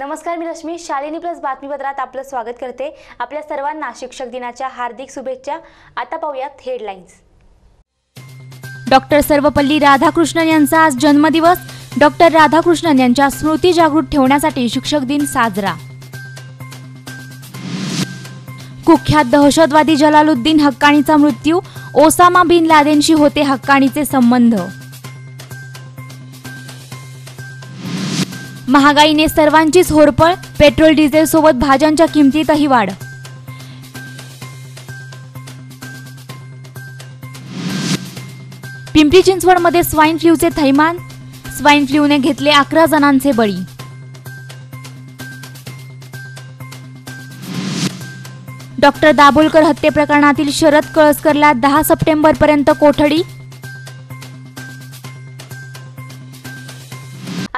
नमस्कार मी रश्मी शालिनी प्लस बातमीपत्रात आपलं स्वागत करते आपल्या सर्वांना शिक्षक दिनाच्या हार्दिक शुभेच्छा आता पाहूयात हेडलाईन्स डॉक्टर सर्वपल्ली राधाकृष्णन यांचा आज जन्मदिवस डॉक्टर राधाकृष्णन यांच्या स्मृती जागृत ठेवण्यासाठी शिक्षक दिन साजरा कुख्यात दहशतवादी जलालुद्दीन हक्काणीचा मृत्यू ओसामा बिन लादेनशी होते हक्काणीचे संबंध महागाईने सर्वांचीच होरपळ पेट्रोल डिझेल सोबत भाज्यांच्या किमतीतही वाढ पिंपरी चिंचवडमध्ये स्वाईन फ्लूचे थैमान स्वाईन फ्लूने घेतले अकरा जणांचे बळी डॉक्टर दाभोलकर हत्येप्रकरणातील शरद कळसकरला दहा सप्टेंबरपर्यंत कोठडी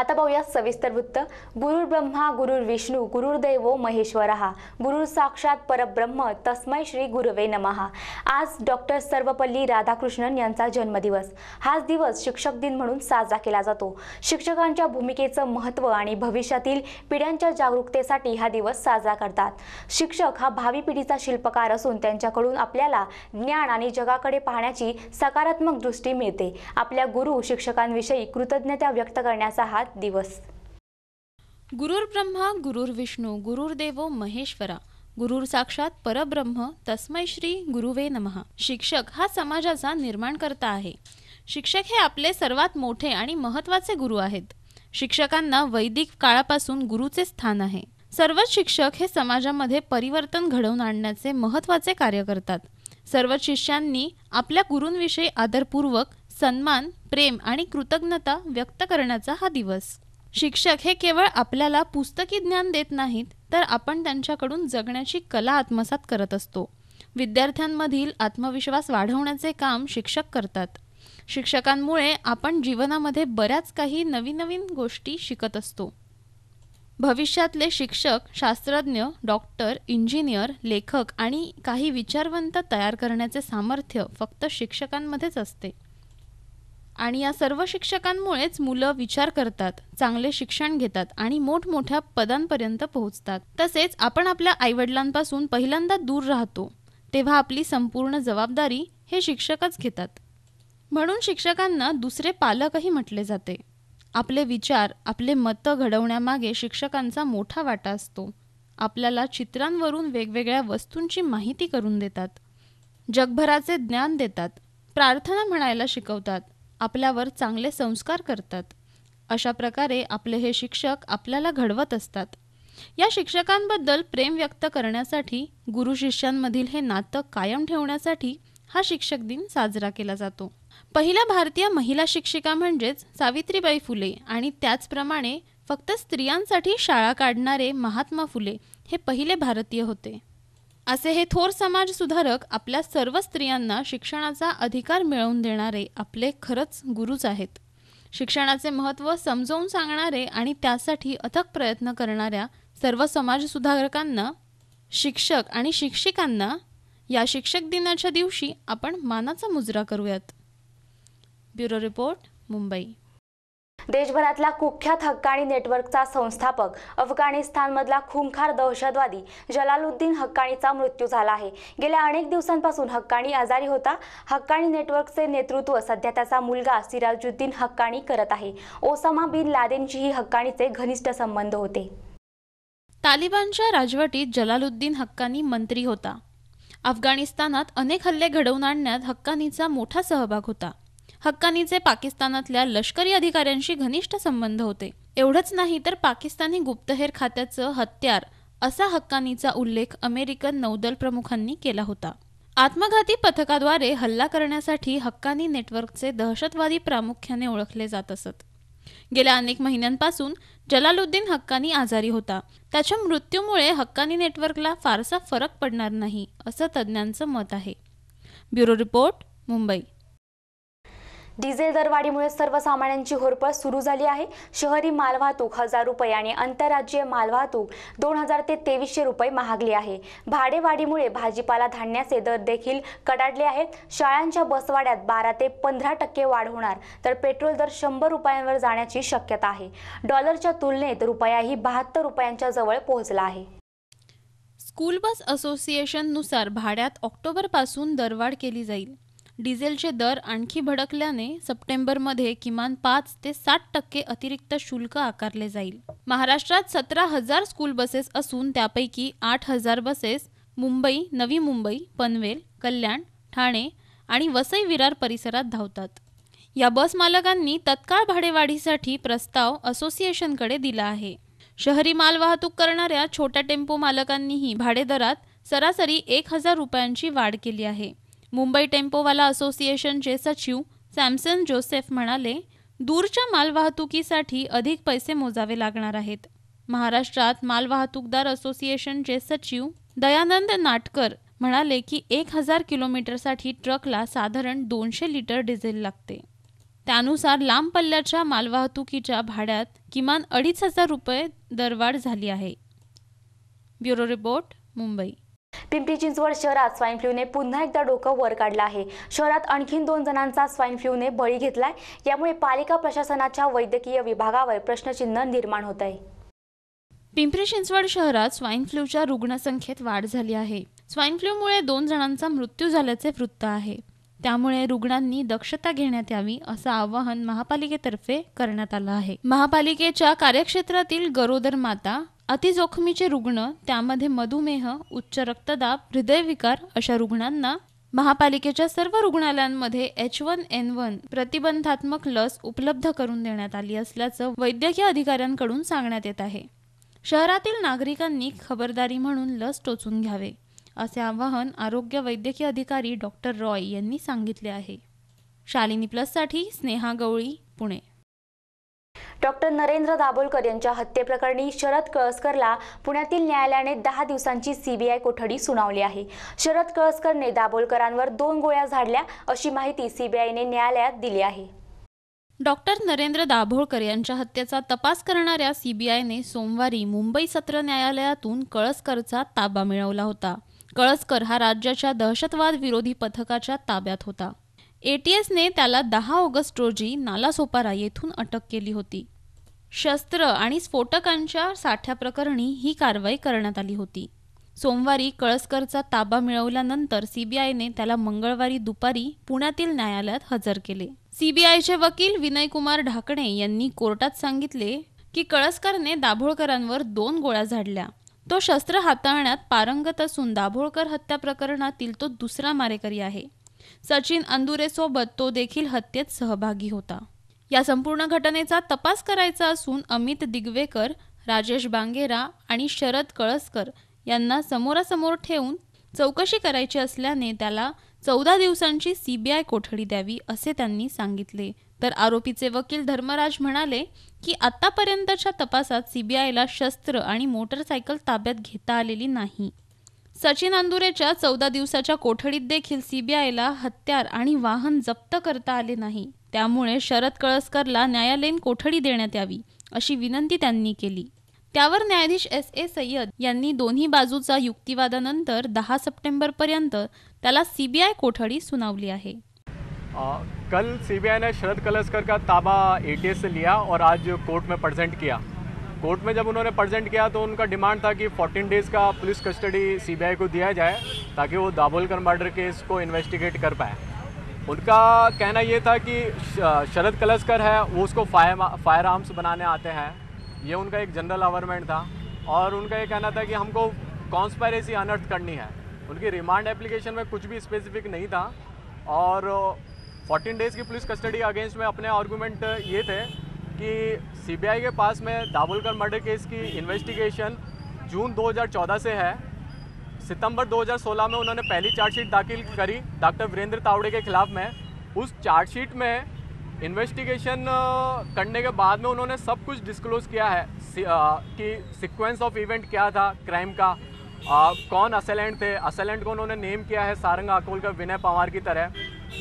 आता पाहूया सविस्तर वृत्त गुरुर ब्रह्मा गुरुर विष्णू गुरुर्दैव महेश्वर हा गुरुर साक्षात परब्रह्म तस्मै श्री गुरुवे नमहा आज डॉक्टर सर्वपल्ली राधाकृष्णन यांचा जन्मदिवस हाच दिवस शिक्षक दिन म्हणून साजरा केला जातो शिक्षकांच्या भूमिकेचं महत्त्व आणि भविष्यातील पिढ्यांच्या जागरूकतेसाठी हा दिवस साजरा करतात शिक्षक हा भावी पिढीचा शिल्पकार असून त्यांच्याकडून आपल्याला ज्ञान आणि जगाकडे पाहण्याची सकारात्मक दृष्टी मिळते आपल्या गुरु शिक्षकांविषयी कृतज्ञता व्यक्त करण्याचा हा दिवस गुरुर ब्रह्मा गुरुर विष्णू गुरुर्देव महेश्वरा गुरुर साक्षात परब्रह्म तस्मै श्री गुरुवे नमहा शिक्षक हा समाजाचा करता आहे शिक्षक हे आपले सर्वात मोठे आणि महत्त्वाचे गुरु आहेत शिक्षकांना वैदिक काळापासून गुरुचे स्थान आहे सर्वच शिक्षक हे समाजामध्ये परिवर्तन घडवून आणण्याचे महत्त्वाचे कार्य करतात सर्व शिष्यांनी आपल्या गुरूंविषयी आदरपूर्वक सन्मान प्रेम आणि कृतज्ञता व्यक्त करण्याचा हा दिवस शिक्षक हे केवळ आपल्याला पुस्तकी ज्ञान देत नाहीत तर आपण त्यांच्याकडून जगण्याची कला आत्मसात करत असतो विद्यार्थ्यांमधील आत्मविश्वास वाढवण्याचे काम शिक्षक करतात शिक्षकांमुळे आपण जीवनामध्ये बऱ्याच काही नवीन नवीन गोष्टी शिकत असतो भविष्यातले शिक्षक शास्त्रज्ञ डॉक्टर इंजिनियर लेखक आणि काही विचारवंत तयार करण्याचे सामर्थ्य फक्त शिक्षकांमध्येच असते आणि या सर्व शिक्षकांमुळेच मुलं विचार करतात चांगले शिक्षण घेतात आणि मोठमोठ्या पदांपर्यंत पोहोचतात तसेच आपण आपल्या आईवडिलांपासून पहिल्यांदा दूर राहतो तेव्हा आपली संपूर्ण जबाबदारी हे शिक्षकच घेतात म्हणून शिक्षकांना दुसरे पालकही म्हटले जाते आपले विचार आपले मतं घडवण्यामागे शिक्षकांचा मोठा वाटा असतो आपल्याला चित्रांवरून वेगवेगळ्या वस्तूंची माहिती करून देतात जगभराचे ज्ञान देतात प्रार्थना म्हणायला शिकवतात आपल्यावर चांगले संस्कार करतात अशा प्रकारे आपले हे शिक्षक आपल्याला घडवत असतात या शिक्षकांबद्दल प्रेम व्यक्त करण्यासाठी गुरु शिष्यांमधील हे नातं कायम ठेवण्यासाठी हा शिक्षक दिन साजरा केला जातो पहिल्या भारतीय महिला शिक्षिका म्हणजेच सावित्रीबाई फुले आणि त्याचप्रमाणे फक्त स्त्रियांसाठी शाळा काढणारे महात्मा फुले हे पहिले भारतीय होते असे हे थोर समाज सुधारक आपल्या सर्व स्त्रियांना शिक्षणाचा अधिकार मिळवून देणारे आपले खरंच गुरुच आहेत शिक्षणाचे महत्त्व समजवून सांगणारे आणि त्यासाठी अथक प्रयत्न करणाऱ्या सर्व समाजसुधारकांना शिक्षक आणि शिक्षिकांना या शिक्षक दिनाच्या दिवशी आपण मानाचा मुजरा करूयात ब्युरो रिपोर्ट मुंबई देशभरातला कुख्यात हक्काणी नेटवर्कचा संस्थापक अफगाणिस्तानमधला खुंखार दहशतवादी जलालुद्दीन हक्काणीचा मृत्यू झाला आहे गेल्या अनेक दिवसांपासून हक्काणी आजारी होता हक्काणी नेटवर्कचे नेतृत्व सध्या त्याचा मुलगा सिराजुद्दीन हक्काणी करत आहे ओसामा बिन ही हक्काणीचे घनिष्ठ संबंध होते तालिबानच्या राजवटीत जलालुद्दीन हक्कानी मंत्री होता अफगाणिस्तानात अनेक हल्ले घडवून आणण्यात हक्कानीचा मोठा सहभाग होता हक्कानीचे पाकिस्तानातल्या लष्करी अधिकाऱ्यांशी घनिष्ठ संबंध होते एवढंच नाही तर पाकिस्तानी गुप्तहेर खात्याचं हत्यार असा हक्कानीचा उल्लेख अमेरिकन नौदल प्रमुखांनी केला होता आत्मघाती पथकाद्वारे हल्ला करण्यासाठी हक्कानी नेटवर्कचे दहशतवादी प्रामुख्याने ओळखले जात असत गेल्या अनेक महिन्यांपासून जलालुद्दीन हक्कानी आजारी होता त्याच्या मृत्यूमुळे हक्कानी नेटवर्कला फारसा फरक पडणार नाही असं तज्ज्ञांचं मत आहे ब्युरो रिपोर्ट मुंबई डिझेल दरवाढीमुळे सर्वसामान्यांची होरपळ सुरू झाली आहे शहरी मालवाहतूक हजार रुपये आणि आंतरराज्यीय मालवाहतूक दोन हजार ते तेवीसशे रुपये महागली आहे भाडेवाढीमुळे भाजीपाला धान्याचे दर देखील कडाडले आहेत शाळांच्या बसवाड्यात बारा ते पंधरा टक्के वाढ होणार तर पेट्रोल दर शंभर रुपयांवर जाण्याची शक्यता आहे डॉलरच्या तुलनेत रुपयाही बहात्तर रुपयांच्या जवळ पोहोचला आहे स्कूल बस असोसिएशननुसार भाड्यात ऑक्टोबरपासून दरवाढ केली जाईल डिझेलचे दर आणखी भडकल्याने सप्टेंबरमध्ये किमान पाच ते सात टक्के अतिरिक्त शुल्क आकारले जाईल महाराष्ट्रात सतरा हजार स्कूल बसेस असून त्यापैकी आठ हजार बसेस मुंबई नवी मुंबई पनवेल कल्याण ठाणे आणि वसई विरार परिसरात धावतात या बस मालकांनी तत्काळ भाडेवाढीसाठी प्रस्ताव असोसिएशनकडे दिला आहे शहरी मालवाहतूक करणाऱ्या छोट्या टेम्पो मालकांनीही भाडेदरात सरासरी एक हजार रुपयांची वाढ केली आहे मुंबई टेम्पोवाला असोसिएशनचे सचिव सॅमसन जोसेफ म्हणाले दूरच्या मालवाहतुकीसाठी अधिक पैसे मोजावे लागणार आहेत महाराष्ट्रात मालवाहतूकदार असोसिएशनचे सचिव दयानंद नाटकर म्हणाले की एक हजार किलोमीटरसाठी ट्रकला साधारण दोनशे लिटर डिझेल लागते त्यानुसार लांब पल्ल्याच्या मालवाहतुकीच्या भाड्यात किमान अडीच हजार रुपये दरवाढ झाली आहे ब्युरो रिपोर्ट मुंबई पिंपरी चिंचवड शहरात स्वाईन फ्लूने पुन्हा एकदा डोकं वर काढलं आहे शहरात आणखीन दोन जणांचा स्वाईन फ्लूने बळी घेतलाय यामुळे पालिका प्रशासनाच्या वैद्यकीय विभागावर प्रश्नचिन्ह निर्माण होत आहे पिंपरी चिंचवड शहरात स्वाईन फ्लूच्या रुग्णसंख्येत वाढ झाली आहे स्वाईन फ्लूमुळे दोन जणांचा मृत्यू झाल्याचे वृत्त आहे त्यामुळे रुग्णांनी दक्षता घेण्यात यावी असं आवाहन महापालिकेतर्फे करण्यात आलं आहे महापालिकेच्या कार्यक्षेत्रातील गरोदर माता अतिजोखमीचे रुग्ण त्यामध्ये मधुमेह उच्च रक्तदाब हृदयविकार अशा रुग्णांना महापालिकेच्या सर्व रुग्णालयांमध्ये एच वन एन वन प्रतिबंधात्मक लस उपलब्ध करून देण्यात आली असल्याचं वैद्यकीय अधिकाऱ्यांकडून सांगण्यात येत आहे शहरातील नागरिकांनी खबरदारी म्हणून लस टोचून घ्यावे असे आवाहन आरोग्य वैद्यकीय अधिकारी डॉक्टर रॉय यांनी सांगितले आहे शालिनी प्लससाठी स्नेहा गवळी पुणे डॉक्टर नरेंद्र दाभोलकर यांच्या हत्येप्रकरणी शरद कळसकरला पुण्यातील न्यायालयाने दहा दिवसांची सीबीआय कोठडी सुनावली आहे शरद कळसकरने दाभोलकरांवर दोन गोळ्या झाडल्या अशी माहिती सीबीआयने न्यायालयात दिली आहे डॉक्टर नरेंद्र दाभोळकर यांच्या हत्येचा तपास करणाऱ्या सीबीआयने सोमवारी मुंबई सत्र न्यायालयातून कळसकरचा ताबा मिळवला होता कळसकर हा राज्याच्या दहशतवाद विरोधी पथकाच्या ताब्यात होता एटीएसने त्याला दहा ऑगस्ट रोजी नालासोपारा येथून अटक केली होती शस्त्र आणि स्फोटकांच्या साठ्याप्रकरणी ही कारवाई करण्यात आली होती सोमवारी कळसकरचा ताबा मिळवल्यानंतर सीबीआयने त्याला मंगळवारी दुपारी पुण्यातील न्यायालयात हजर केले सीबीआयचे वकील विनयकुमार ढाकणे यांनी कोर्टात सांगितले की कळसकरने दाभोळकरांवर दोन गोळ्या झाडल्या तो शस्त्र हाताळण्यात पारंगत असून दाभोळकर हत्या प्रकरणातील तो दुसरा मारेकरी आहे सचिन सोबत तो देखील हत्येत सहभागी होता या संपूर्ण घटनेचा तपास करायचा असून अमित दिगवेकर राजेश बांगेरा आणि शरद कळसकर यांना समोरासमोर ठेवून चौकशी करायची असल्याने त्याला चौदा दिवसांची सीबीआय कोठडी द्यावी असे त्यांनी सांगितले तर आरोपीचे वकील धर्मराज म्हणाले की आतापर्यंतच्या तपासात सीबीआयला शस्त्र आणि मोटरसायकल ताब्यात घेता आलेली नाही सचिन अंदुरेच्या चौदा दिवसाच्या कोठडीत देखील सीबीआयला हत्यार आणि वाहन जप्त करता आले नाही त्यामुळे शरद कळसकरला न्यायालयीन कोठडी देण्यात यावी अशी विनंती त्यांनी केली त्यावर न्यायाधीश एस ए सय्यद यांनी दोन्ही बाजूचा युक्तिवादानंतर दहा पर्यंत त्याला सीबीआय कोठडी सुनावली आहे कल सीबीआयने शरद कलस्कर का ताबा एटीएस लिया और आज कोर्ट में प्रेजेंट किया कोर्ट में जब उन्होंने प्रजेंट किया तो उनका डिमांड था कि 14 डेज़ का पुलिस कस्टडी सीबीआई को दिया जाए ताकि वो दाबोलकर मर्डर केस को इन्वेस्टिगेट कर पाए उनका कहना ये था कि शरद कलस्कर है वो उसको फायर फायर आर्म्स बनाने आते हैं ये उनका एक जनरल अवरमेंट था और उनका ये कहना था कि हमको कॉन्स्पायरेसी अनर्थ करनी है उनकी रिमांड एप्लीकेशन में कुछ भी स्पेसिफिक नहीं था और 14 डेज़ की पुलिस कस्टडी अगेंस्ट में अपने आर्गूमेंट ये थे कि सीबीआई के पास में दाबुलकर मर्डर केस की इन्वेस्टिगेशन जून 2014 से है सितंबर 2016 में उन्होंने पहली चार्जशीट दाखिल करी डॉक्टर वीरेंद्र तावड़े के खिलाफ में उस चार्जशीट में इन्वेस्टिगेशन करने के बाद में उन्होंने सब कुछ डिस्क्लोज किया है कि सिक्वेंस ऑफ इवेंट क्या था क्राइम का आ, कौन असलेंट थे असलेंट को उन्होंने नेम किया है सारंग अकोल का विनय पंवार की तरह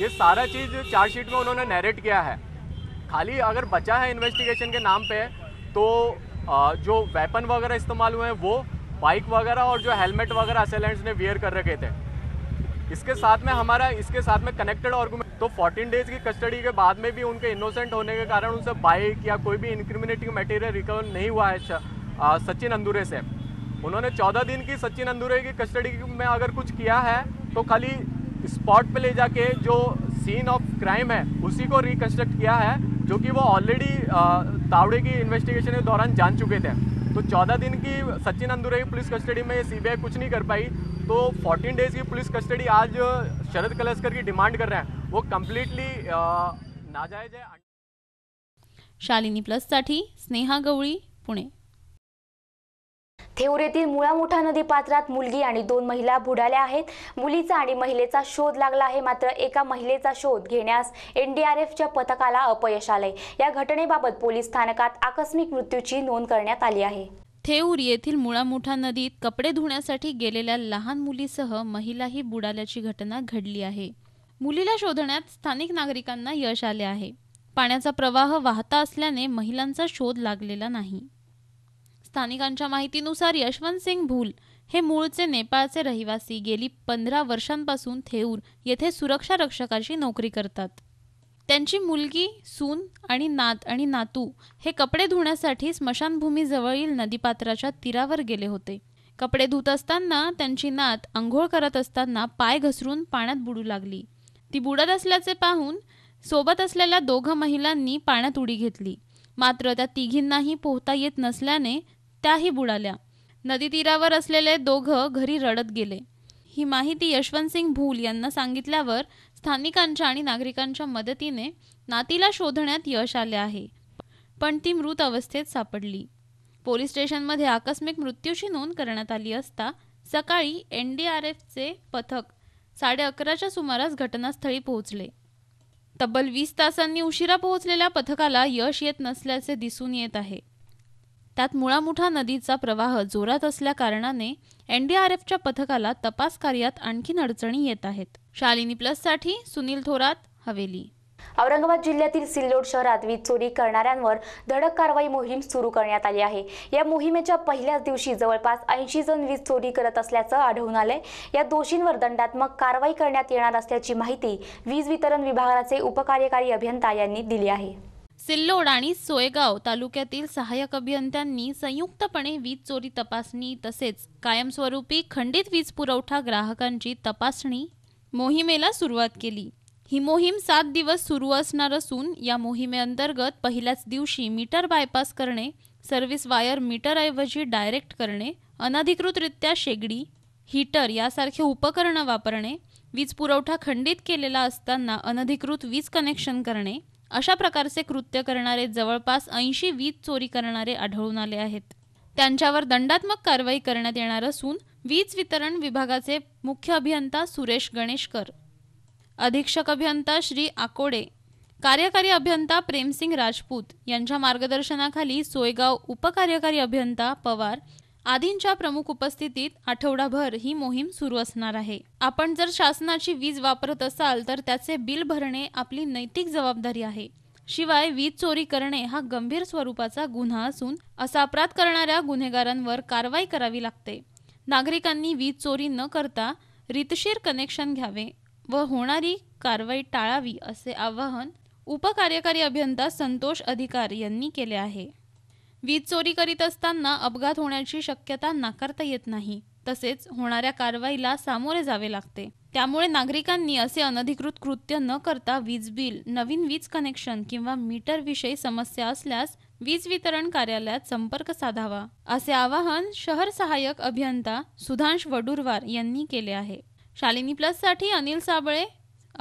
ये सारा चीज़ चार्जशीट में उन्होंने नैरेट किया है खाली अगर बचा है इन्वेस्टिगेशन के नाम पे तो जो वेपन वगैरह इस्तेमाल हुए हैं वो बाइक वगैरह और जो हेलमेट वगैरह असेलेंट्स ने वियर कर रखे थे इसके साथ में हमारा इसके साथ में कनेक्टेड और तो 14 डेज की कस्टडी के बाद में भी उनके इनोसेंट होने के कारण उनसे बाइक या कोई भी इंक्रिमिनेटिंग मटेरियल रिकवर नहीं हुआ है सचिन अंदूरे से उन्होंने 14 दिन की सचिन अंदूरे की कस्टडी में अगर कुछ किया है तो खाली स्पॉट पे ले जाके जो सीन ऑफ क्राइम है उसी को रिकन्स्ट्रक्ट किया है जो कि वो ऑलरेडी तावड़े की इन्वेस्टिगेशन के दौरान जान चुके थे तो 14 दिन की सचिन अंदुरे की पुलिस कस्टडी में सीबीआई कुछ नहीं कर पाई तो 14 डेज की पुलिस कस्टडी आज शरद कलस्कर की डिमांड कर रहे हैं वो कम्प्लीटली नाजायज है शालिनी प्लस प्लससाठी स्नेहा गवळी पुणे थेऊर येथील मुळा नदी पात्रात मुलगी आणि दोन महिला बुडाल्या आहेत मुलीचा आणि महिलेचा शोध लागला आहे मात्र एका महिलेचा शोध घेण्यास एनडीआरएफच्या पथकाला अपयश आले या घटनेबाबत पोलीस स्थानकात आकस्मिक मृत्यूची नोंद करण्यात आली आहे थेऊर येथील मुळामुठा नदीत कपडे धुण्यासाठी गेलेल्या लहान मुलीसह महिलाही बुडाल्याची घटना घडली आहे मुलीला शोधण्यात स्थानिक नागरिकांना यश आले आहे पाण्याचा प्रवाह वाहता असल्याने महिलांचा शोध लागलेला नाही स्थानिकांच्या माहितीनुसार यशवंत सिंग भूल हे मूळचे नेपाळचे रहिवासी गेली पंधरा वर्षांपासून थेऊर येथे सुरक्षा रक्षकाची नोकरी करतात त्यांची मुलगी सून आणि नात आणि नातू हे कपडे धुण्यासाठी स्मशानभूमीजवळील नदीपात्राच्या तीरावर गेले होते कपडे धुत असताना त्यांची नात आंघोळ करत असताना पाय घसरून पाण्यात बुडू लागली ती बुडत असल्याचे पाहून सोबत असलेल्या दोघं महिलांनी पाण्यात उडी घेतली मात्र त्या तिघींनाही पोहता येत नसल्याने त्याही बुडाल्या नदी तीरावर असलेले दोघं घरी रडत गेले ही माहिती यशवंतसिंग भूल यांना सांगितल्यावर स्थानिकांच्या आणि नागरिकांच्या मदतीने नातीला शोधण्यात यश आले आहे पण ती मृत अवस्थेत सापडली पोलीस स्टेशनमध्ये आकस्मिक मृत्यूची नोंद करण्यात आली असता सकाळी एन डी आर एफचे पथक साडे अकराच्या सुमारास घटनास्थळी पोहोचले तब्बल वीस तासांनी उशिरा पोहोचलेल्या पथकाला यश येत नसल्याचे दिसून येत आहे त्यात मुळामुठा नदीचा प्रवाह जोरात असल्याकारणाने एनडीआरएफच्या पथकाला तपास कार्यात आणखीन अडचणी येत आहेत शालिनी प्लससाठी सुनील थोरात हवेली औरंगाबाद जिल्ह्यातील सिल्लोड शहरात वीज चोरी करणाऱ्यांवर धडक कारवाई मोहीम सुरू करण्यात आली आहे या मोहिमेच्या पहिल्याच दिवशी जवळपास ऐंशी जण वीज चोरी करत असल्याचं आढळून आलंय या दोषींवर दंडात्मक कारवाई करण्यात येणार असल्याची माहिती वीज वितरण विभागाचे उपकार्यकारी अभियंता यांनी दिली आहे सिल्लोड आणि सोयगाव तालुक्यातील सहाय्यक अभियंत्यांनी संयुक्तपणे वीज चोरी तपासणी तसेच कायमस्वरूपी खंडित वीज पुरवठा ग्राहकांची तपासणी मोहिमेला सुरुवात केली ही मोहीम सात दिवस सुरू असणार असून या मोहिमेअंतर्गत पहिल्याच दिवशी मीटर बायपास करणे सर्व्हिस वायर मीटरऐवजी डायरेक्ट करणे अनधिकृतरित्या शेगडी हीटर यासारखे उपकरणं वापरणे वीज पुरवठा खंडित केलेला असताना अनधिकृत वीज कनेक्शन करणे अशा प्रकारचे कृत्य करणारे जवळपास ऐंशी वीज चोरी करणारे आढळून आले आहेत त्यांच्यावर दंडात्मक कारवाई करण्यात येणार असून वीज वितरण विभागाचे मुख्य अभियंता सुरेश गणेशकर अधीक्षक अभियंता श्री आकोडे कार्यकारी अभियंता प्रेमसिंग राजपूत यांच्या मार्गदर्शनाखाली सोयगाव उपकार्यकारी अभियंता पवार आदींच्या प्रमुख उपस्थितीत आठवडाभर ही मोहीम सुरू असणार आहे आपण जर शासनाची वीज वापरत असाल तर त्याचे बिल भरणे आपली नैतिक जबाबदारी आहे शिवाय वीज चोरी करणे हा गंभीर स्वरूपाचा गुन्हा असून असा अपराध करणाऱ्या गुन्हेगारांवर कारवाई करावी लागते नागरिकांनी वीज चोरी न करता रितशीर कनेक्शन घ्यावे व होणारी कारवाई टाळावी असे आवाहन उपकार्यकारी अभियंता संतोष अधिकार यांनी केले आहे वीज चोरी करीत असताना अपघात होण्याची शक्यता नाकारता येत नाही तसेच होणाऱ्या कारवाईला सामोरे जावे लागते त्यामुळे नागरिकांनी असे अनधिकृत कृत्य न करता वीज बिल नवीन वीज कनेक्शन किंवा मीटर विषयी समस्या असल्यास वीज वितरण कार्यालयात संपर्क साधावा असे आवाहन शहर सहाय्यक अभियंता सुधांश वडूरवार यांनी केले आहे शालिनी प्लस साठी अनिल साबळे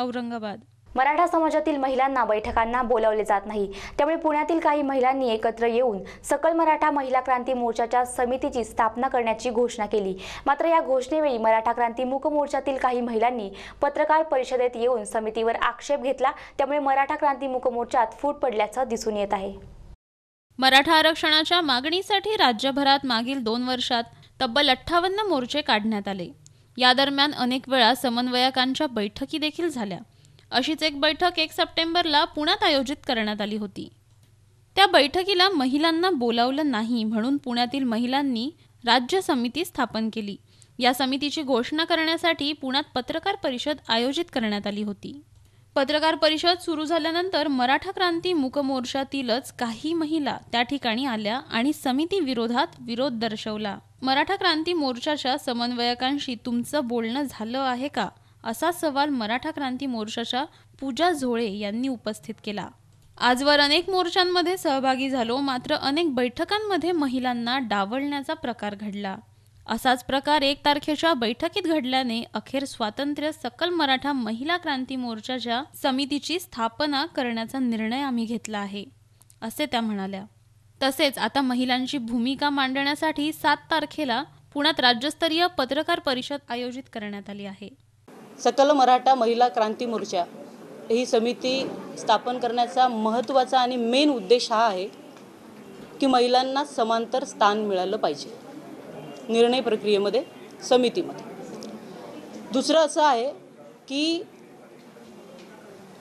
औरंगाबाद मराठा समाजातील महिलांना बैठकांना बोलावले जात नाही त्यामुळे पुण्यातील काही महिलांनी एकत्र येऊन सकल मराठा महिला क्रांती मोर्चाच्या समितीची स्थापना करण्याची घोषणा केली मात्र या घोषणेवेळी मराठा क्रांती मूक मोर्चातील काही महिलांनी पत्रकार परिषदेत येऊन समितीवर आक्षेप घेतला त्यामुळे मराठा क्रांती मूक मोर्चात फूट पडल्याचं दिसून येत आहे मराठा आरक्षणाच्या मागणीसाठी राज्यभरात मागील दोन वर्षात तब्बल अठ्ठावन्न मोर्चे काढण्यात आले या दरम्यान अनेक वेळा समन्वयकांच्या बैठकी देखील झाल्या अशीच एक बैठक एक सप्टेंबरला पुण्यात आयोजित करण्यात आली होती त्या बैठकीला महिलांना बोलावलं नाही म्हणून पुण्यातील महिलांनी राज्य समिती स्थापन केली या समितीची घोषणा करण्यासाठी पुण्यात पत्रकार परिषद आयोजित करण्यात आली होती पत्रकार परिषद सुरू झाल्यानंतर मराठा क्रांती मुकमोर्चातीलच काही महिला त्या ठिकाणी आल्या आणि समिती विरोधात विरोध दर्शवला मराठा क्रांती मोर्चाच्या समन्वयकांशी तुमचं बोलणं झालं आहे का असा सवाल मराठा क्रांती मोर्चाच्या पूजा झोळे यांनी उपस्थित केला आजवर अनेक मोर्चांमध्ये सहभागी झालो मात्र अनेक बैठकांमध्ये महिलांना डावलण्याचा प्रकार घडला असाच प्रकार एक तारखेच्या बैठकीत घडल्याने अखेर स्वातंत्र्य सकल मराठा महिला क्रांती मोर्चाच्या समितीची स्थापना करण्याचा निर्णय आम्ही घेतला आहे असे त्या म्हणाल्या तसेच आता महिलांची भूमिका मांडण्यासाठी सात तारखेला पुण्यात राज्यस्तरीय पत्रकार परिषद आयोजित करण्यात आली आहे सकल मराठा महिला क्रांती मोर्चा ही समिती स्थापन करण्याचा महत्त्वाचा आणि मेन उद्देश हा आहे की महिलांना समांतर स्थान मिळालं पाहिजे निर्णय प्रक्रियेमध्ये समितीमध्ये दुसरं असं आहे की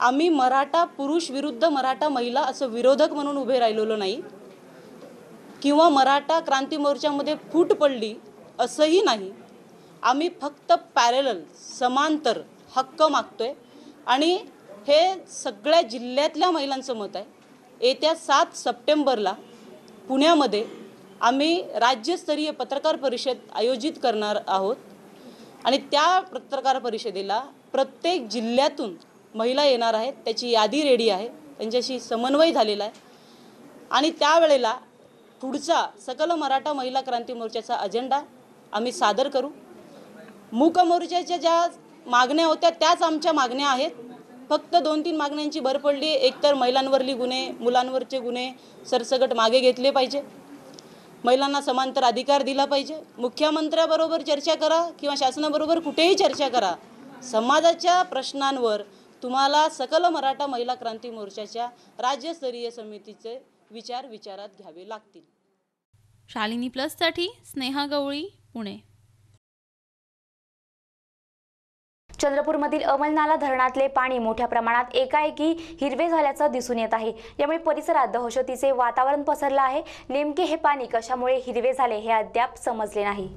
आम्ही मराठा पुरुष विरुद्ध मराठा महिला असं विरोधक म्हणून उभे राहिलेलो नाही किंवा मराठा क्रांती मोर्चामध्ये फूट पडली असंही नाही आम्ही फक्त पॅरेलल समांतर हक्क मागतो आहे आणि हे सगळ्या जिल्ह्यातल्या महिलांचं मत आहे येत्या सात सप्टेंबरला पुण्यामध्ये आम्ही राज्यस्तरीय पत्रकार परिषद आयोजित करणार आहोत आणि त्या पत्रकार परिषदेला प्रत्येक जिल्ह्यातून महिला येणार आहेत त्याची यादी रेडी आहे त्यांच्याशी समन्वय झालेला आहे आणि त्यावेळेला पुढचा सकल मराठा महिला क्रांती मोर्चाचा अजेंडा आम्ही सादर करू मूक मोर्चाच्या ज्या मागण्या होत्या त्याच आमच्या मागण्या आहेत फक्त दोन तीन मागण्यांची भर पडली एकतर महिलांवरली गुन्हे मुलांवरचे गुन्हे सरसगट मागे घेतले पाहिजे महिलांना समांतर अधिकार दिला पाहिजे मुख्यमंत्र्याबरोबर चर्चा करा किंवा शासनाबरोबर कुठेही चर्चा करा समाजाच्या प्रश्नांवर तुम्हाला सकल मराठा महिला क्रांती मोर्चाच्या राज्यस्तरीय समितीचे विचार विचारात घ्यावे लागतील शालिनी प्लससाठी स्नेहा गवळी पुणे चंद्रपूरमधील अमलनाला धरणातले पाणी मोठ्या प्रमाणात एकाएकी हिरवे झाल्याचं दिसून येत आहे यामुळे परिसरात दहशतीचे वातावरण पसरलं आहे नेमके हे पाणी कशामुळे हिरवे झाले हे अद्याप समजले नाही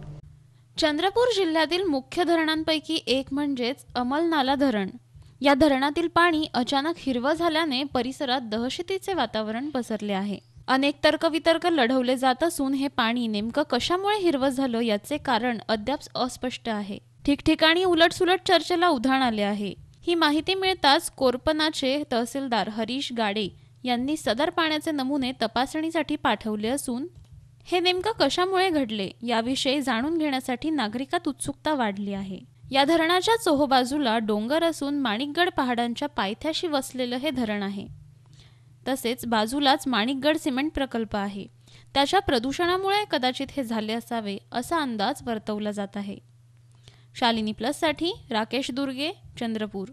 चंद्रपूर जिल्ह्यातील मुख्य धरणांपैकी एक म्हणजेच अमलनाला धरण या धरणातील पाणी अचानक हिरवं झाल्याने परिसरात दहशतीचे वातावरण पसरले आहे अनेक तर्कवितर्क लढवले जात असून हे पाणी नेमकं कशामुळे हिरवं झालं याचे कारण अद्याप अस्पष्ट आहे ठिकठिकाणी उलटसुलट चर्चेला उधाण आले आहे ही माहिती मिळताच कोरपनाचे तहसीलदार हरीश गाडे यांनी सदर पाण्याचे नमुने तपासणीसाठी पाठवले असून हे नेमकं कशामुळे घडले याविषयी जाणून घेण्यासाठी नागरिकात उत्सुकता वाढली आहे या धरणाच्या बाजूला डोंगर असून माणिकगड पहाडांच्या पायथ्याशी वसलेलं हे धरण आहे तसेच बाजूलाच माणिकगड सिमेंट प्रकल्प आहे त्याच्या प्रदूषणामुळे कदाचित हे झाले असावे असा अंदाज वर्तवला जात आहे शालिनी प्लससाठी राकेश दुर्गे चंद्रपूर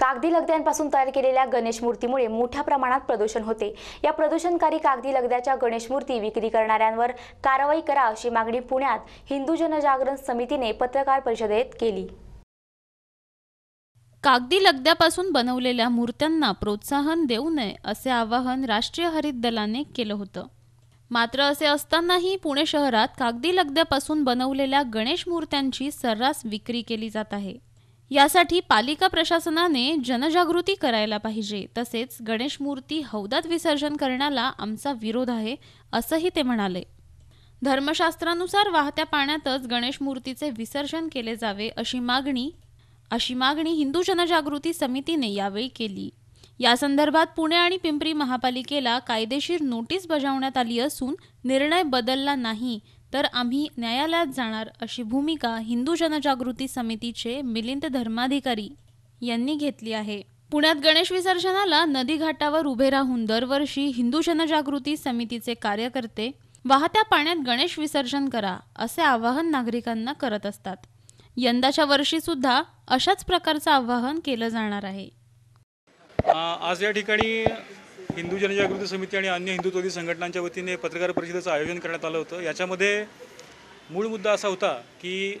कागदी लगद्यांपासून तयार केलेल्या गणेश मूर्तीमुळे मोठ्या प्रमाणात प्रदूषण होते या प्रदूषणकारी कागदी लगद्याच्या गणेश मूर्ती विक्री करणाऱ्यांवर कारवाई करा अशी मागणी पुण्यात हिंदू जनजागरण समितीने पत्रकार परिषदेत केली कागदी लगद्यापासून बनवलेल्या मूर्त्यांना प्रोत्साहन देऊ नये असे आवाहन राष्ट्रीय हरित दलाने केलं होतं मात्र असे असतानाही पुणे शहरात कागदी लगद्यापासून बनवलेल्या गणेश मूर्त्यांची सर्रास विक्री केली जात आहे यासाठी पालिका प्रशासनाने जनजागृती करायला पाहिजे तसेच गणेश मूर्ती हौदात विसर्जन करण्याला आमचा विरोध आहे असंही ते म्हणाले धर्मशास्त्रानुसार वाहत्या पाण्यातच गणेश मूर्तीचे विसर्जन केले जावे अशी मागणी अशी मागणी हिंदू जनजागृती समितीने यावेळी केली यासंदर्भात पुणे आणि पिंपरी महापालिकेला कायदेशीर नोटीस बजावण्यात आली असून निर्णय बदलला नाही तर आम्ही न्यायालयात जाणार अशी भूमिका हिंदू जनजागृती समितीचे मिलिंद धर्माधिकारी यांनी घेतली आहे पुण्यात गणेश विसर्जनाला नदी घाटावर उभे राहून दरवर्षी हिंदू जनजागृती समितीचे कार्यकर्ते वाहत्या पाण्यात गणेश विसर्जन करा असे आवाहन नागरिकांना करत असतात यंदाच्या वर्षी सुद्धा अशाच प्रकारचं आवाहन केलं जाणार आहे आज या ठिकाणी हिंदू जनजागृती समिती आणि अन्य हिंदुत्ववादी संघटनांच्या वतीने पत्रकार परिषदेचं आयोजन करण्यात आलं होतं याच्यामध्ये मूळ मुद्दा असा होता की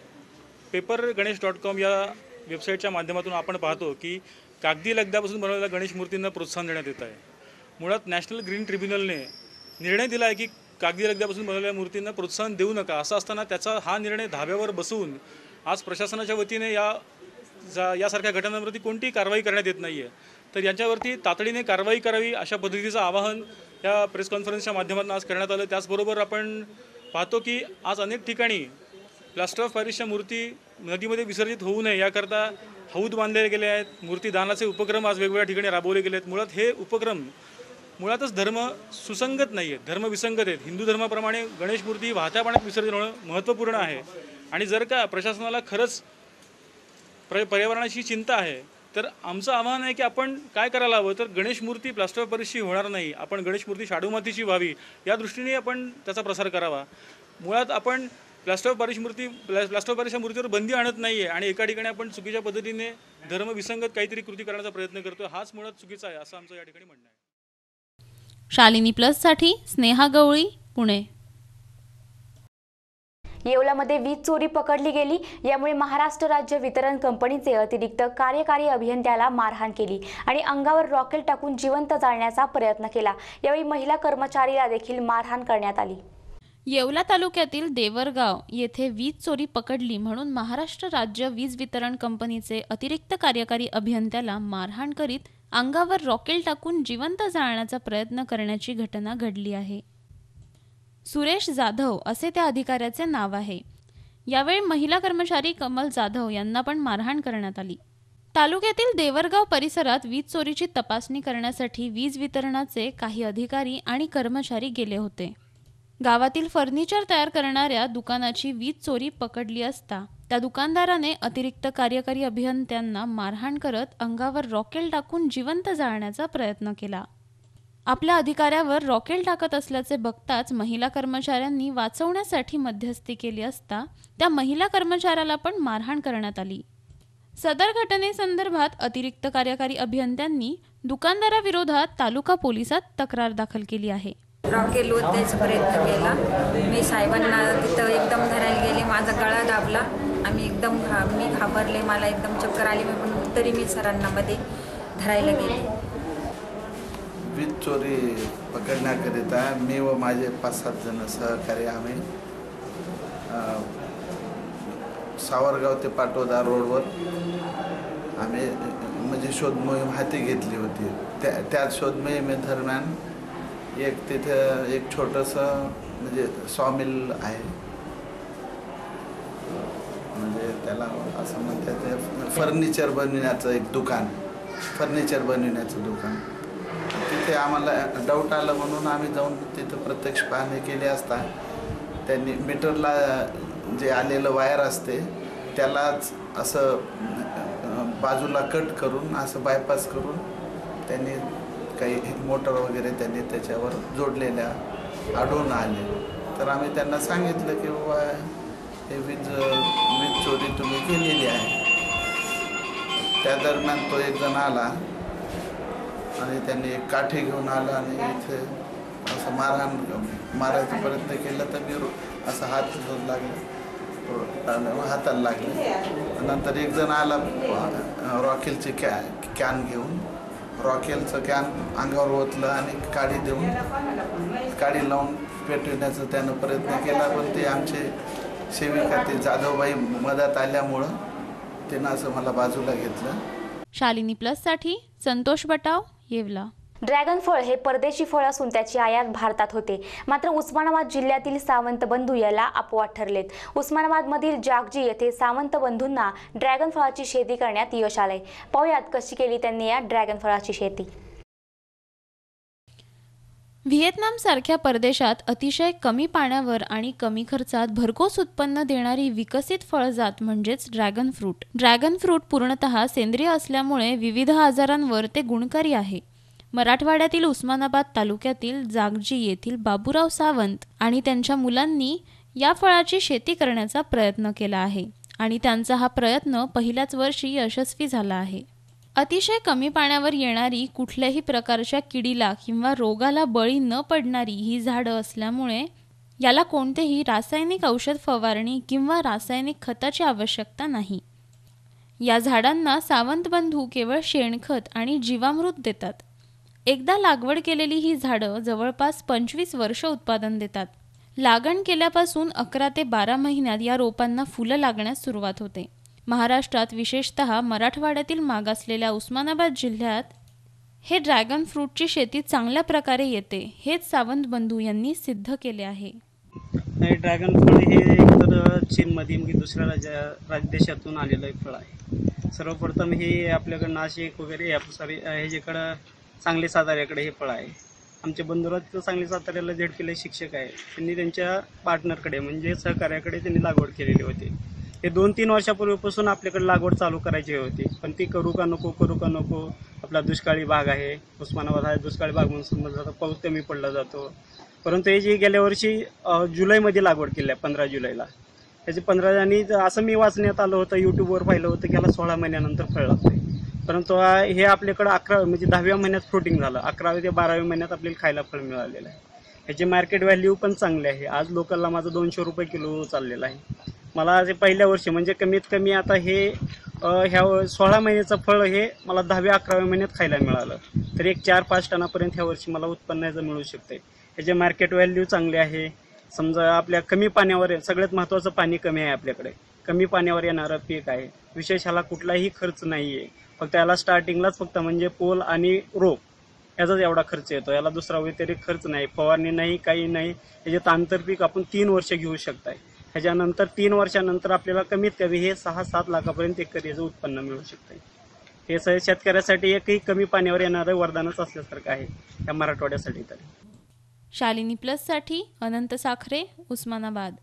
पेपर गणेश डॉट कॉम या वेबसाईटच्या माध्यमातून आपण पाहतो की कागदी लगद्यापासून बनवलेल्या गणेश मूर्तींना प्रोत्साहन देण्यात येत आहे मुळात नॅशनल ग्रीन ट्रिब्युनलने निर्णय दिला आहे की कागदी लगद्यापासून बनवलेल्या मूर्तींना प्रोत्साहन देऊ नका असं असताना त्याचा हा निर्णय धाब्यावर बसवून आज प्रशासनाच्या वतीने या जा यासारख्या घटनांवरती कोणतीही कारवाई करण्यात येत नाही आहे तर यांच्यावरती तातडीने कारवाई करावी अशा पद्धतीचं आवाहन या प्रेस कॉन्फरन्सच्या माध्यमातून आज करण्यात आलं त्याचबरोबर आपण पाहतो की आज अनेक ठिकाणी प्लास्टर ऑफ पॅरिसच्या मूर्ती नदीमध्ये विसर्जित होऊ नये याकरता हौद बांधले गेले आहेत मूर्ती दानाचे उपक्रम आज वेगवेगळ्या ठिकाणी राबवले गेले आहेत मुळात हे उपक्रम मुळातच धर्म सुसंगत नाही आहेत धर्म विसंगत आहेत हिंदू धर्माप्रमाणे गणेश मूर्ती वाहत्या पाण्यात विसर्जन होणं महत्त्वपूर्ण आहे आणि जर का प्रशासनाला खरंच पर्यावरणाची चिंता आहे तर आमचं आव्हान आहे की आपण काय करायला हवं तर गणेश मूर्ती प्लास्टर परीसची होणार नाही आपण गणेश मूर्ती शाडू मातीची व्हावी या दृष्टीने आपण त्याचा प्रसार करावा मुळात आपण प्लास्टर परीश मूर्ती प्लास्टर परीशा मूर्तीवर बंदी आणत नाही आहे आणि एका ठिकाणी आपण चुकीच्या पद्धतीने धर्मविसंगत काहीतरी कृती करण्याचा प्रयत्न करतो हाच मुळात चुकीचा आहे असं आमचं या ठिकाणी म्हणणं आहे शालिनी प्लससाठी स्नेहा गवळी पुणे येवलामध्ये वीज चोरी पकडली गेली यामुळे महाराष्ट्र राज्य वितरण कंपनीचे अतिरिक्त कार्यकारी अभियंत्याला मारहाण केली आणि अंगावर रॉकेल टाकून जिवंत जाळण्याचा प्रयत्न केला यावेळी महिला कर्मचारीला देखील मारहाण करण्यात आली येवला तालुक्यातील देवरगाव येथे वीज चोरी पकडली म्हणून महाराष्ट्र राज्य वीज वितरण कंपनीचे अतिरिक्त कार्यकारी अभियंत्याला मारहाण करीत अंगावर रॉकेल टाकून जिवंत जाळण्याचा प्रयत्न करण्याची घटना घडली आहे सुरेश जाधव असे त्या अधिकाऱ्याचे नाव आहे यावेळी महिला कर्मचारी कमल जाधव यांना पण मारहाण करण्यात आली तालुक्यातील देवरगाव परिसरात वीज चोरीची तपासणी करण्यासाठी वीज वितरणाचे काही अधिकारी आणि कर्मचारी गेले होते गावातील फर्निचर तयार करणाऱ्या दुकानाची वीज चोरी पकडली असता त्या दुकानदाराने अतिरिक्त कार्यकारी अभियंत्यांना मारहाण करत अंगावर रॉकेल टाकून जिवंत जाळण्याचा प्रयत्न केला आपल्या अधिकाऱ्यावर रॉकेल टाकत असल्याचे बघताच महिला कर्मचाऱ्यांनी वाचवण्यासाठी मध्यस्थी केली असता त्या महिला कर्मचाऱ्याला पण मारहाण करण्यात आली सदर घटनेसंदर्भात अतिरिक्त कार्यकारी अभियंत्यांनी दुकानदाराविरोधात तालुका पोलिसात तक्रार दाखल केली आहे रॉकेल होतेच प्रयत्न केला मी साहेबांना तिथं एकदम धरायला गेले माझा गळा दाबला आम्ही एकदम मी घाबरले मला एकदम चक्कर आली पण तरी मी सरांना मध्ये धरायला गेले वीज चोरी पकडण्याकरिता मी व माझे पाच सात जण सहकारी आम्ही सावरगाव ते पाटोदा रोडवर आम्ही म्हणजे शोध मोहीम हाती घेतली होती त्या त्या शोध मोहिमेदरम्यान एक तिथं एक छोटंसं म्हणजे सॉमिल आहे म्हणजे त्याला असं म्हणतात फर्निचर बनविण्याचं एक दुकान फर्निचर बनविण्याचं दुकान ते आम्हाला डाऊट आलं म्हणून आम्ही जाऊन तिथं प्रत्यक्ष पाहणी केली असता त्यांनी मीटरला जे आलेलं वायर असते त्यालाच असं बाजूला कट करून असं बायपास करून त्यांनी काही मोटर वगैरे त्यांनी त्याच्यावर जोडलेल्या आढळून आले तर आम्ही त्यांना सांगितलं की बाबा हे वीज वीज चोरी तुम्ही केलेली आहे त्या दरम्यान तो एक आला आणि त्यांनी एक काठी घेऊन आला आणि इथे असं मारहाण मारायचा प्रयत्न केला तर मी असं हात लागला हाताला लागले नंतर एक जण आला रॉकेलचे कॅ कॅन घेऊन रॉकेलचं कॅन अंगावर ओतलं आणि काडी देऊन काडी लावून पेटविण्याचा त्यानं प्रयत्न केला पण ते आमचे सेविका ते जाधवबाई मदत आल्यामुळं त्यानं असं मला बाजूला घेतलं शालिनी प्लस साठी संतोष बटाव येवला ड्रॅगन फळ हे परदेशी फळ असून त्याची आयात भारतात होते मात्र उस्मानाबाद जिल्ह्यातील सावंत बंधू याला अपवाद ठरलेत उस्मानाबादमधील जागजी येथे सावंत बंधूंना ड्रॅगन फळाची शेती करण्यात यश आले पाहुयात कशी केली त्यांनी या ड्रॅगन फळाची शेती व्हिएतनामसारख्या परदेशात अतिशय कमी पाण्यावर आणि कमी खर्चात भरघोस उत्पन्न देणारी विकसित फळजात म्हणजेच ड्रॅगन फ्रूट ड्रॅगन फ्रूट पूर्णत सेंद्रिय असल्यामुळे विविध आजारांवर ते गुणकारी आहे मराठवाड्यातील उस्मानाबाद तालुक्यातील जागजी येथील बाबूराव सावंत आणि त्यांच्या मुलांनी या फळाची शेती करण्याचा प्रयत्न केला आहे आणि त्यांचा हा प्रयत्न पहिल्याच वर्षी यशस्वी झाला आहे अतिशय कमी पाण्यावर येणारी कुठल्याही प्रकारच्या किडीला किंवा रोगाला बळी न पडणारी ही झाडं असल्यामुळे याला कोणतेही रासायनिक औषध फवारणी किंवा रासायनिक खताची आवश्यकता नाही या झाडांना सावंतबंधू केवळ शेणखत आणि जीवामृत देतात एकदा लागवड केलेली ही झाडं जवळपास पंचवीस वर्ष उत्पादन देतात लागण केल्यापासून अकरा ते बारा महिन्यात या रोपांना फुलं लागण्यास सुरुवात होते महाराष्ट्रात विशेषत मराठवाड्यातील मागासलेल्या उस्मानाबाद जिल्ह्यात हे ड्रॅगन फ्रूटची शेती चांगल्या प्रकारे येते हेच सावंत बंधू यांनी सिद्ध केले आहे नाही ड्रॅगन फ्रूट हे एकतर चीनमध्ये की दुसऱ्या राज्या राज देशातून आलेलं एक फळ आहे सर्वप्रथम हे आपल्याकडं नाशिक वगैरे या सॉरी हे जिकडं सांगली साताऱ्याकडे हे फळ आहे आमच्या बंधुरात सांगली साताऱ्याला केले शिक्षक आहे त्यांनी त्यांच्या पार्टनरकडे म्हणजे सहकार्याकडे त्यांनी लागवड केलेली होती हे दोन तीन वर्षापूर्वीपासून आपल्याकडे लागवड चालू करायची होती पण ती करू का नको करू का नको आपला दुष्काळी भाग आहे उस्मानाबाद हा दुष्काळी भाग म्हणून समजला जातो पाऊस कमी पडला जातो परंतु हे जी गेल्या वर्षी जुलैमध्ये लागवड केली आहे पंधरा जुलैला त्याची पंधरा आणि असं मी वाचण्यात आलं होतं यूट्यूबवर पाहिलं होतं की याला सोळा महिन्यानंतर फळ लागतं परंतु हे आपल्याकडं अकरा म्हणजे दहाव्या महिन्यात फ्रुटिंग झालं अकराव्या ते बाराव्या महिन्यात आपल्याला खायला फळ मिळालेलं आहे ह्याची मार्केट व्हॅल्यू पण चांगली आहे आज लोकलला माझं दोनशे रुपये किलो चाललेलं आहे मला जे पहिल्या वर्षी म्हणजे कमीत कमी आता हे ह्या सोळा महिन्याचं फळ हे मला दहाव्या अकराव्या महिन्यात खायला मिळालं तर एक चार पाच टनापर्यंत ह्या वर्षी मला उत्पन्न याचं मिळू शकते ह्याचे मार्केट व्हॅल्यू चांगले आहे समजा आपल्या कमी पाण्यावर सगळ्यात महत्त्वाचं पाणी कमी आहे आपल्याकडे कमी पाण्यावर येणारं पीक आहे विशेष ह्याला कुठलाही खर्च नाही आहे फक्त याला स्टार्टिंगलाच फक्त म्हणजे पोल आणि रोप याचाच एवढा खर्च येतो याला दुसरा व्यतिरिक्त खर्च नाही फवारणी नाही काही नाही याचे पीक आपण तीन वर्ष घेऊ शकताय ह्याच्यानंतर तीन वर्षानंतर आपल्याला कमीत कमी हे सहा सात लाखापर्यंत एकरीचं उत्पन्न मिळू शकतं हे सह शेतकऱ्यासाठी एकही कमी पाण्यावर येणारं वरदानच असल्यासारखं आहे या मराठवाड्यासाठी तर शालिनी प्लस साठी अनंत साखरे उस्मानाबाद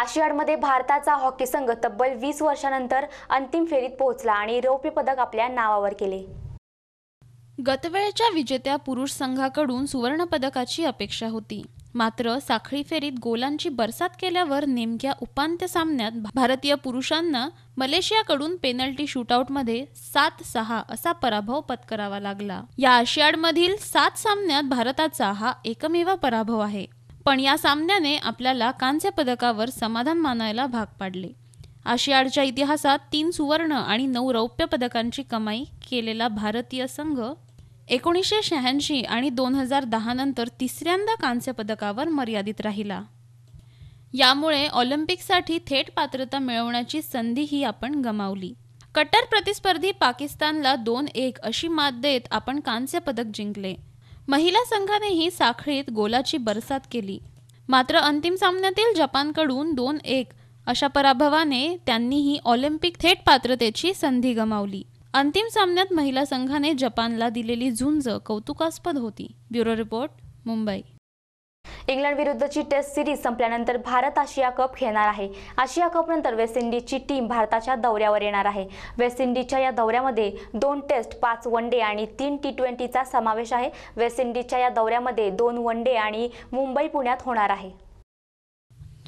आशियाडमध्ये भारताचा हॉकी संघ तब्बल वीस वर्षानंतर अंतिम फेरीत पोहोचला आणि रौप्य पदक आपल्या नावावर केले गतवेळच्या विजेत्या पुरुष संघाकडून सुवर्ण पदकाची अपेक्षा होती मात्र साखळी फेरीत गोलांची बरसात केल्यावर नेमक्या उपांत्य सामन्यात भारतीय पुरुषांना मलेशियाकडून पेनल्टी शूटआउटमध्ये सात सहा असा पराभव पत्करावा लागला या आशियाडमधील सात सामन्यात भारताचा हा एकमेव पराभव आहे पण या सामन्याने आपल्याला कांस्य पदकावर समाधान मानायला भाग पाडले आशियाडच्या इतिहासात तीन सुवर्ण आणि नऊ रौप्य पदकांची कमाई केलेला भारतीय संघ एकोणीसशे शहाऐंशी आणि दोन हजार दहा नंतर तिसऱ्यांदा कांस्य पदकावर मर्यादित राहिला यामुळे ऑलिम्पिकसाठी थेट पात्रता मिळवण्याची संधीही आपण गमावली कट्टर प्रतिस्पर्धी पाकिस्तानला दोन एक अशी मात देत आपण कांस्य पदक जिंकले महिला संघानेही साखळीत गोलाची बरसात केली मात्र अंतिम सामन्यातील जपानकडून दोन एक अशा पराभवाने त्यांनीही ऑलिम्पिक थेट पात्रतेची संधी गमावली अंतिम सामन्यात महिला संघाने जपानला दिलेली झुंज कौतुकास्पद होती ब्युरो रिपोर्ट मुंबई इंग्लंड विरुद्धची टेस्ट सिरीज संपल्यानंतर भारत आशिया कप खेळणार आहे आशिया कपनंतर वेस्ट इंडिजची टीम भारताच्या दौऱ्यावर येणार आहे वेस्ट इंडिजच्या या दौऱ्यामध्ये दोन टेस्ट पाच वन डे आणि तीन टी ट्वेंटीचा समावेश आहे वेस्ट इंडिजच्या या दौऱ्यामध्ये दोन वन डे आणि मुंबई पुण्यात होणार आहे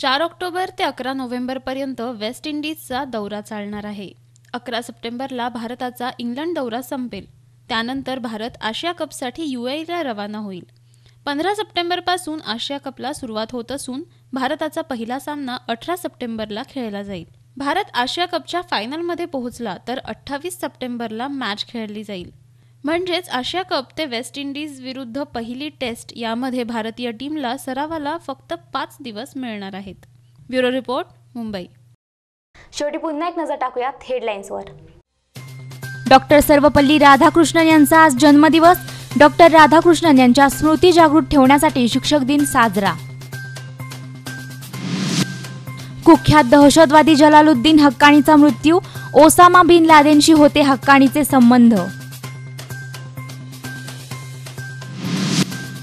चार ऑक्टोबर ते अकरा नोव्हेंबरपर्यंत वेस्ट इंडिजचा दौरा चालणार आहे अकरा सप्टेंबरला भारताचा इंग्लंड दौरा संपेल त्यानंतर भारत आशिया कपसाठी ला रवाना होईल पंधरा सप्टेंबरपासून आशिया कपला सुरुवात होत असून भारताचा पहिला सामना अठरा सप्टेंबरला खेळला जाईल भारत आशिया कपच्या फायनलमध्ये पोहोचला तर अठ्ठावीस सप्टेंबरला मॅच खेळली जाईल म्हणजेच आशिया कप ते वेस्ट इंडिज विरुद्ध पहिली टेस्ट यामध्ये भारतीय टीमला सरावाला फक्त पाच दिवस मिळणार आहेत ब्युरो रिपोर्ट मुंबई शेवटी पुन्हा एक नजर टाकूयात हेडलाईन्सवर डॉक्टर सर्वपल्ली राधाकृष्णन यांचा आज जन्मदिवस डॉक्टर राधाकृष्णन यांच्या स्मृती जागृत ठेवण्यासाठी शिक्षक दिन साजरा कुख्यात दहशतवादी जलालुद्दीन हक्काणीचा मृत्यू ओसामा बिन लादेनशी होते हक्काणीचे संबंध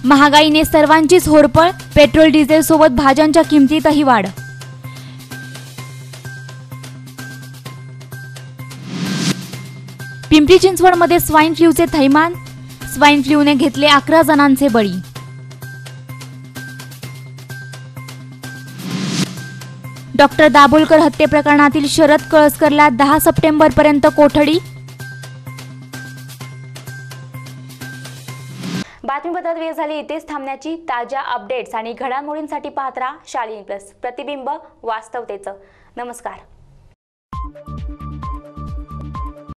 महागाईने सर्वांचीच होरपळ पेट्रोल डिझेल सोबत भाज्यांच्या किमतीतही वाढ पिंपरी चिंचवडमध्ये स्वाईन फ्लूचे थैमान स्वाईन फ्लूने घेतले अकरा जणांचे बळी डॉक्टर दाभोलकर हत्येप्रकरणातील शरद कळसकरला दहा पर्यंत कोठडी बातमीपत्रात वेळ झाली इथेच थांबण्याची ताज्या अपडेट्स आणि घडामोडींसाठी पाहत राहा शालिनी प्लस प्रतिबिंब वास्तवतेचं नमस्कार